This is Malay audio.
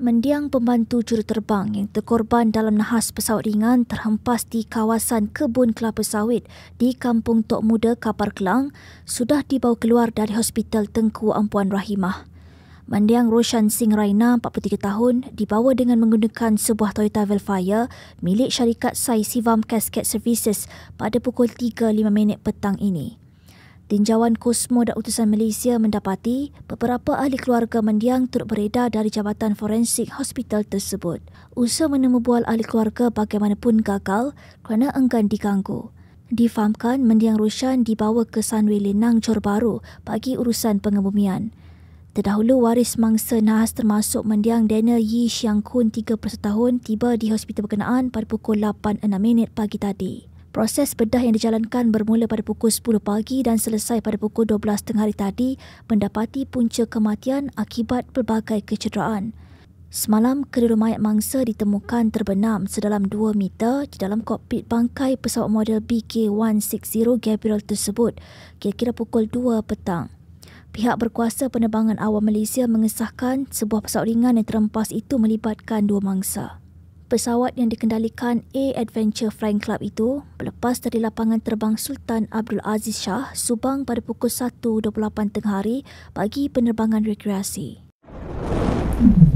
mendiang pembantu juruterbang yang terkorban dalam nahas pesawat ringan terhempas di kawasan kebun kelapa sawit di Kampung Tok Muda Kapar Kelang sudah dibawa keluar dari Hospital Tengku Ampuan Rahimah. Mendiang Roshan Singh Raina, 43 tahun, dibawa dengan menggunakan sebuah Toyota Velfire milik syarikat Sai Sivam Cascade Services pada pukul 3.05 petang ini. Tinjauan Kosmo dan Utusan Malaysia mendapati beberapa ahli keluarga mendiang turut beredar dari Jabatan Forensik Hospital tersebut. Usaha menemubual ahli keluarga bagaimanapun gagal kerana enggan diganggu. Difahamkan mendiang Roshan dibawa ke Sanwe Lenang Johor Baru bagi urusan pengebumian. Terdahulu waris mangsa nahas termasuk mendiang Daniel Yi Xiang Kun 31 tahun tiba di hospital berkenaan pada pukul 8.06 pagi tadi. Proses bedah yang dijalankan bermula pada pukul 10 pagi dan selesai pada pukul 12 tengah hari tadi mendapati punca kematian akibat pelbagai kecederaan. Semalam, kedua mayat mangsa ditemukan terbenam sedalam 2 meter di dalam kokpit bangkai pesawat model BK-160 Gabriel tersebut kira-kira pukul 2 petang. Pihak berkuasa penerbangan awam Malaysia mengesahkan sebuah pesawat ringan yang terempas itu melibatkan dua mangsa pesawat yang dikendalikan A Adventure Flying Club itu berlepas dari lapangan terbang Sultan Abdul Aziz Shah Subang pada pukul 1.28 tengah hari bagi penerbangan rekreasi. hmm